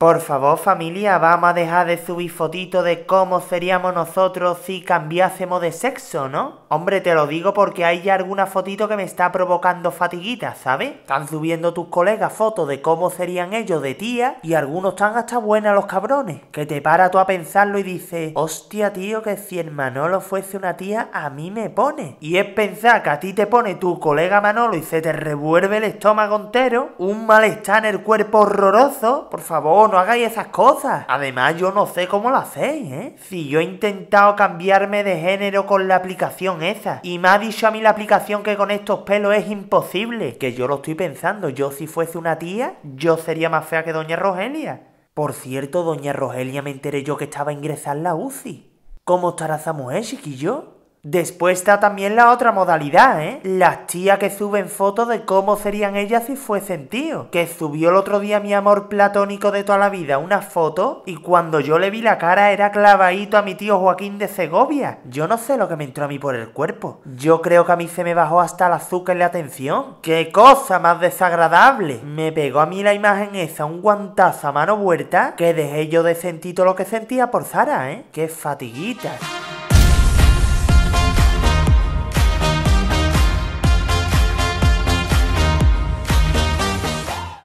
Por favor, familia, vamos a dejar de subir fotitos de cómo seríamos nosotros si cambiásemos de sexo, ¿no? Hombre, te lo digo porque hay ya alguna fotito que me está provocando fatiguita, ¿sabes? Están subiendo tus colegas fotos de cómo serían ellos de tía y algunos están hasta buenas los cabrones. Que te para tú a pensarlo y dices, hostia, tío, que si el Manolo fuese una tía, a mí me pone. Y es pensar que a ti te pone tu colega Manolo y se te revuelve el estómago entero, un malestar en el cuerpo horroroso, por favor, no hagáis esas cosas. Además, yo no sé cómo lo hacéis, ¿eh? Si yo he intentado cambiarme de género con la aplicación esa, y me ha dicho a mí la aplicación que con estos pelos es imposible, que yo lo estoy pensando, yo si fuese una tía, yo sería más fea que doña Rogelia. Por cierto, doña Rogelia me enteré yo que estaba a en la UCI. ¿Cómo estará esa y yo? Después está también la otra modalidad, ¿eh? Las tías que suben fotos de cómo serían ellas si fuesen tío. Que subió el otro día mi amor platónico de toda la vida una foto y cuando yo le vi la cara era clavadito a mi tío Joaquín de Segovia. Yo no sé lo que me entró a mí por el cuerpo. Yo creo que a mí se me bajó hasta el azúcar y la atención. ¡Qué cosa más desagradable! Me pegó a mí la imagen esa, un guantazo a mano vuelta, que dejé yo de sentir todo lo que sentía por Zara, ¿eh? ¡Qué fatiguitas!